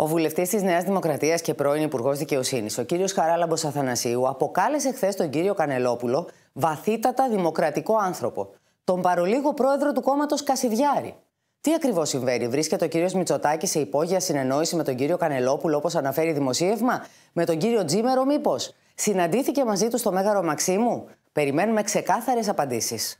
Ο βουλευτής της Νέας Δημοκρατίας και πρώην Υπουργός Δικαιοσύνης, ο κύριος Χαράλαμπος Αθανασίου, αποκάλεσε χθες τον κύριο Κανελόπουλο βαθύτατα δημοκρατικό άνθρωπο. Τον παρολίγο πρόεδρο του κόμματος Κασιδιάρη. Τι ακριβώς συμβαίνει, βρίσκεται ο κύριος Μητσοτάκη σε υπόγεια συνεννόηση με τον κύριο Κανελόπουλο, όπως αναφέρει δημοσίευμα, με τον κύριο Τζίμερο, μήπως συναντήθηκε μαζί του στο μέγαρο Μαξίμου. Περιμένουμε ξεκάθαρες απαντήσεις.